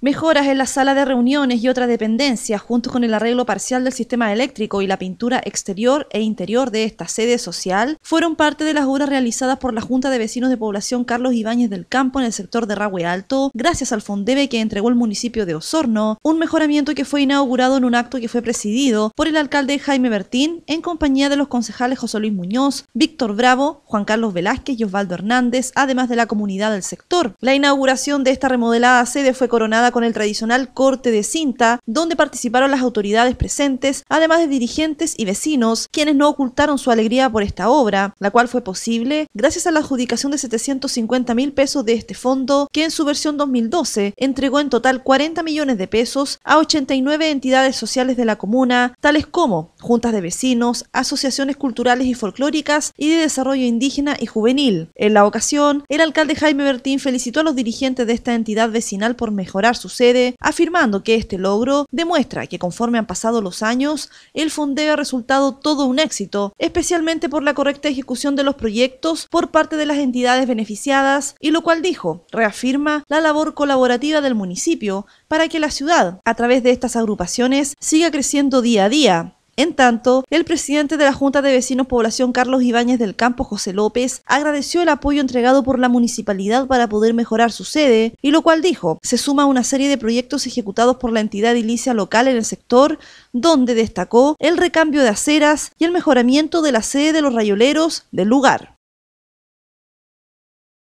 Mejoras en la sala de reuniones y otras dependencias, junto con el arreglo parcial del sistema eléctrico y la pintura exterior e interior de esta sede social, fueron parte de las obras realizadas por la Junta de Vecinos de Población Carlos Ibáñez del Campo en el sector de Ragüe Alto, gracias al Fondebe que entregó el municipio de Osorno, un mejoramiento que fue inaugurado en un acto que fue presidido por el alcalde Jaime Bertín en compañía de los concejales José Luis Muñoz, Víctor Bravo, Juan Carlos Velázquez y Osvaldo Hernández, además de la comunidad del sector. La inauguración de esta remodelada sede fue coronada con el tradicional corte de cinta, donde participaron las autoridades presentes, además de dirigentes y vecinos, quienes no ocultaron su alegría por esta obra, la cual fue posible gracias a la adjudicación de 750 mil pesos de este fondo, que en su versión 2012 entregó en total 40 millones de pesos a 89 entidades sociales de la comuna, tales como juntas de vecinos, asociaciones culturales y folclóricas y de desarrollo indígena y juvenil. En la ocasión, el alcalde Jaime Bertín felicitó a los dirigentes de esta entidad vecinal por mejorar sucede, sede, afirmando que este logro demuestra que conforme han pasado los años, el Fondeo ha resultado todo un éxito, especialmente por la correcta ejecución de los proyectos por parte de las entidades beneficiadas, y lo cual dijo, reafirma la labor colaborativa del municipio para que la ciudad, a través de estas agrupaciones, siga creciendo día a día, en tanto, el presidente de la Junta de Vecinos Población Carlos Ibáñez del Campo, José López, agradeció el apoyo entregado por la municipalidad para poder mejorar su sede, y lo cual dijo, se suma a una serie de proyectos ejecutados por la entidad ilicia local en el sector, donde destacó el recambio de aceras y el mejoramiento de la sede de los rayoleros del lugar.